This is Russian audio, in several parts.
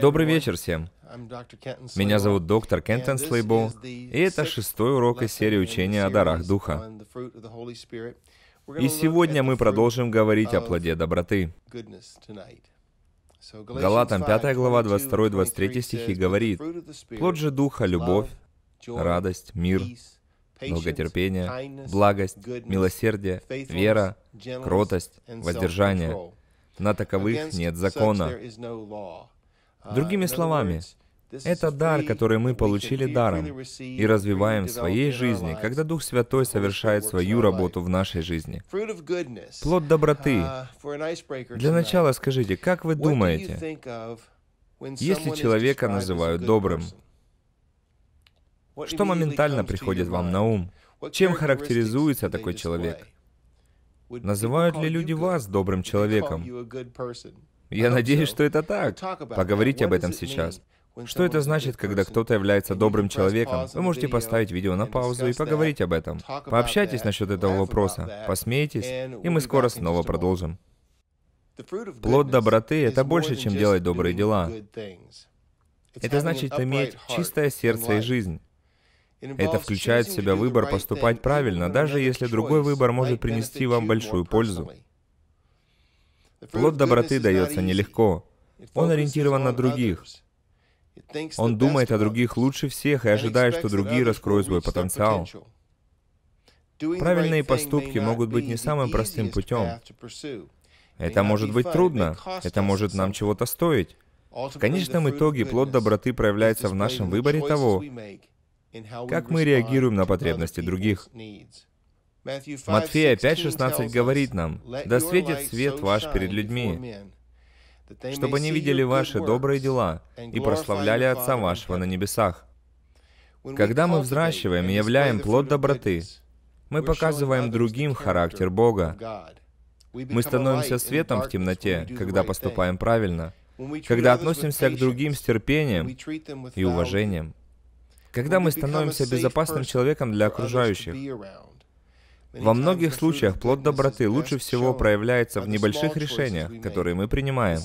Добрый вечер всем. Меня зовут доктор Кентон Слейбо, и это шестой урок из серии учения о дарах Духа. И сегодня мы продолжим говорить о плоде доброты. Галатам 5 глава 22-23 стихи говорит, «Плод же Духа — любовь, радость, мир, долготерпение, благость, милосердие, вера, кротость, воздержание. На таковых нет закона. А, Другими словами, это дар, который мы получили даром и развиваем в своей жизни, когда Дух Святой совершает свою работу в нашей жизни. Плод доброты. Uh, Для начала скажите, как вы думаете, если человека называют добрым, что моментально приходит вам на ум? Чем характеризуется такой человек? Называют ли люди вас добрым человеком? Я надеюсь, что это так. Поговорите об этом сейчас. Что это значит, когда кто-то является добрым человеком? Вы можете поставить видео на паузу и поговорить об этом. Пообщайтесь насчет этого вопроса, посмейтесь, и мы скоро снова продолжим. Плод доброты — это больше, чем делать добрые дела. Это значит иметь чистое сердце и жизнь. Это включает в себя выбор поступать правильно, даже если другой выбор может принести вам большую пользу. Плод доброты дается нелегко. Он ориентирован на других. Он думает о других лучше всех и ожидает, что другие раскроют свой потенциал. Правильные поступки могут быть не самым простым путем. Это может быть трудно, это может нам чего-то стоить. В конечном итоге плод доброты проявляется в нашем выборе того, как мы реагируем на потребности других. Матфея 5.16 говорит нам, «Да светит свет ваш перед людьми, чтобы они видели ваши добрые дела и прославляли Отца вашего на небесах». Когда мы взращиваем и являем плод доброты, мы показываем другим характер Бога. Мы становимся светом в темноте, когда поступаем правильно, когда относимся к другим с терпением и уважением, когда мы становимся безопасным человеком для окружающих, во многих случаях плод доброты лучше всего проявляется в небольших решениях, которые мы принимаем,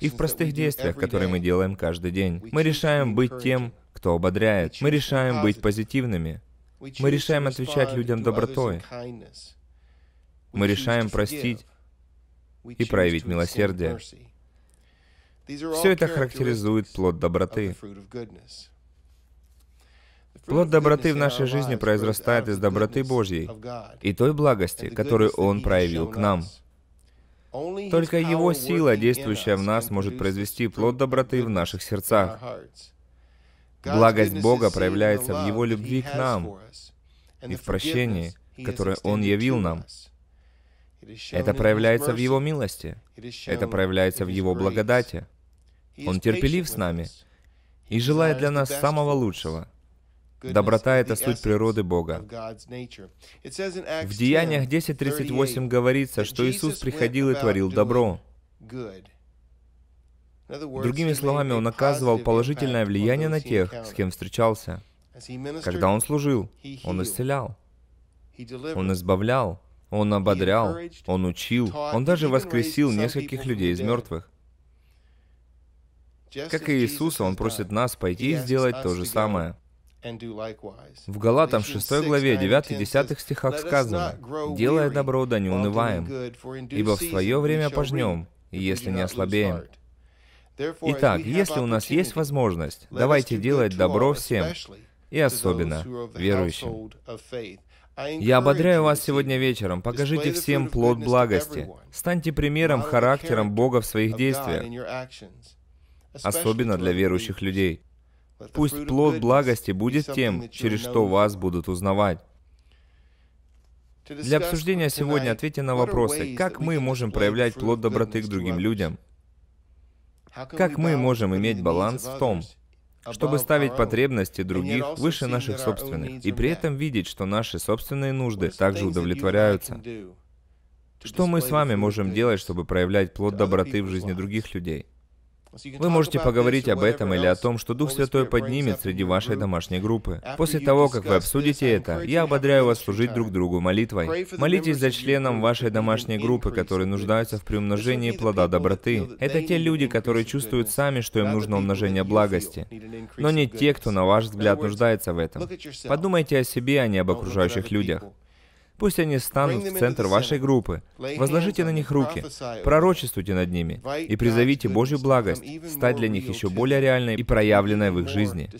и в простых действиях, которые мы делаем каждый день. Мы решаем быть тем, кто ободряет. Мы решаем быть позитивными. Мы решаем отвечать людям добротой. Мы решаем простить и проявить милосердие. Все это характеризует плод доброты. Плод доброты в нашей жизни произрастает из доброты Божьей и той благости, которую Он проявил к нам. Только Его сила, действующая в нас, может произвести плод доброты в наших сердцах. Благость Бога проявляется в Его любви к нам и в прощении, которое Он явил нам. Это проявляется в Его милости. Это проявляется в Его благодати. Он терпелив с нами и желает для нас самого лучшего. Доброта — это суть природы Бога. В Деяниях 10.38 говорится, что Иисус приходил и творил добро. Другими словами, Он оказывал положительное влияние на тех, с кем встречался. Когда Он служил, Он исцелял, Он избавлял, Он ободрял, Он учил, Он даже воскресил нескольких людей из мертвых. Как и Иисуса, Он просит нас пойти и сделать то же самое. В Галатам 6 главе 9-10 стихах сказано, «Делая добро, да не унываем, ибо в свое время пожнем, если не ослабеем». Итак, если у нас есть возможность, давайте делать добро всем, и особенно верующим. Я ободряю вас сегодня вечером. Покажите всем плод благости. Станьте примером, характером Бога в своих действиях, особенно для верующих людей. Пусть плод благости будет тем, через что вас будут узнавать. Для обсуждения сегодня ответьте на вопросы, как мы можем проявлять плод доброты к другим людям, как мы можем иметь баланс в том, чтобы ставить потребности других выше наших собственных, и при этом видеть, что наши собственные нужды также удовлетворяются. Что мы с вами можем делать, чтобы проявлять плод доброты в жизни других людей? Вы можете поговорить об этом или о том, что Дух Святой поднимет среди вашей домашней группы. После того, как вы обсудите это, я ободряю вас служить друг другу молитвой. Молитесь за членом вашей домашней группы, которые нуждаются в приумножении плода доброты. Это те люди, которые чувствуют сами, что им нужно умножение благости, но не те, кто, на ваш взгляд, нуждается в этом. Подумайте о себе, а не об окружающих людях. Пусть они станут в центр вашей группы. Возложите на них руки, пророчествуйте над ними и призовите Божью благость стать для них еще более реальной и проявленной в их жизни.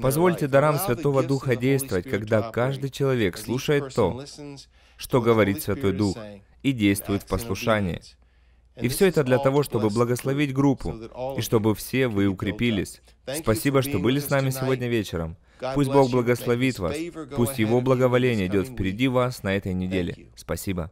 Позвольте дарам Святого Духа действовать, когда каждый человек слушает то, что говорит Святой Дух, и действует в послушании. И все это для того, чтобы благословить группу, и чтобы все вы укрепились. Спасибо, что были с нами сегодня вечером. Пусть Бог благословит вас. Пусть Его благоволение идет впереди вас на этой неделе. Спасибо.